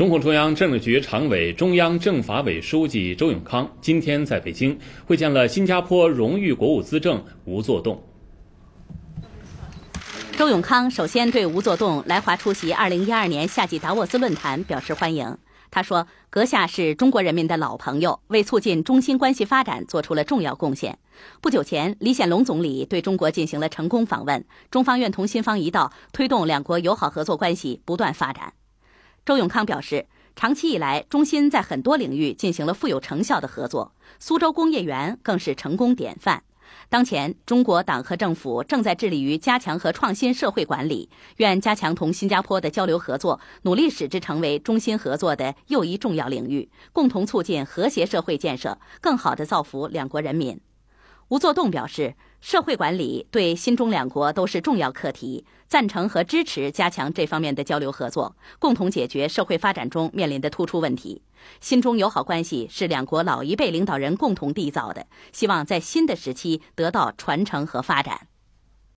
中共中央政治局常委、中央政法委书记周永康今天在北京会见了新加坡荣誉国务资政吴作栋。周永康首先对吴作栋来华出席2012年夏季达沃斯论坛表示欢迎。他说：“阁下是中国人民的老朋友，为促进中新关系发展做出了重要贡献。不久前，李显龙总理对中国进行了成功访问，中方愿同新方一道推动两国友好合作关系不断发展。”周永康表示，长期以来，中新在很多领域进行了富有成效的合作，苏州工业园更是成功典范。当前，中国党和政府正在致力于加强和创新社会管理，愿加强同新加坡的交流合作，努力使之成为中新合作的又一重要领域，共同促进和谐社会建设，更好地造福两国人民。吴作栋表示，社会管理对新中两国都是重要课题，赞成和支持加强这方面的交流合作，共同解决社会发展中面临的突出问题。新中友好关系是两国老一辈领导人共同缔造的，希望在新的时期得到传承和发展。